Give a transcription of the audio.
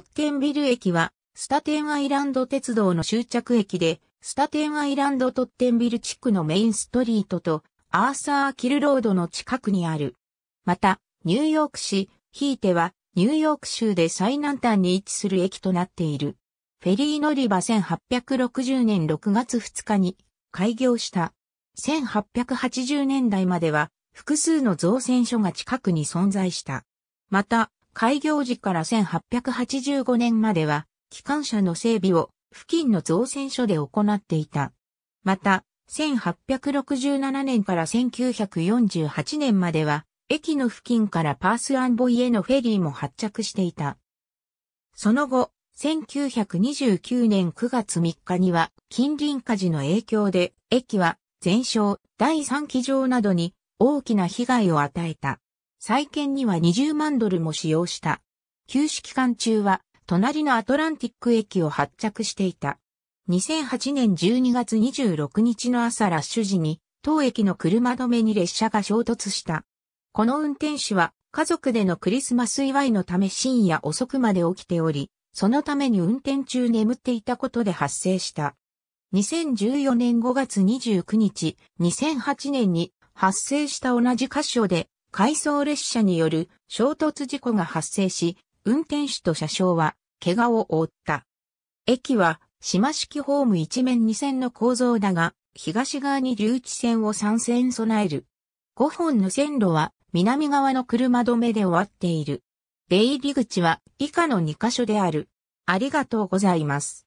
特権ビル駅は、スタテンアイランド鉄道の終着駅で、スタテンアイランドトッテンビル地区のメインストリートと、アーサー・キルロードの近くにある。また、ニューヨーク市、ひいては、ニューヨーク州で最南端に位置する駅となっている。フェリー乗り場1860年6月2日に開業した。1880年代までは複数の造船所が近くに存在した。また、開業時から1885年までは、機関車の整備を付近の造船所で行っていた。また、1867年から1948年までは、駅の付近からパースアンボイへのフェリーも発着していた。その後、1929年9月3日には、近隣火事の影響で、駅は全焼、第3機場などに大きな被害を与えた。再建には20万ドルも使用した。休止期間中は、隣のアトランティック駅を発着していた。2008年12月26日の朝ラッシュ時に、当駅の車止めに列車が衝突した。この運転手は、家族でのクリスマス祝いのため深夜遅くまで起きており、そのために運転中眠っていたことで発生した。2014年5月29日、2008年に発生した同じ箇所で回送列車による衝突事故が発生し、運転手と車掌は怪我を負った。駅は島式ホーム一面二線の構造だが、東側に留置線を三線備える。5本の線路は南側の車止めで終わっている。出入り口は以下の2箇所である。ありがとうございます。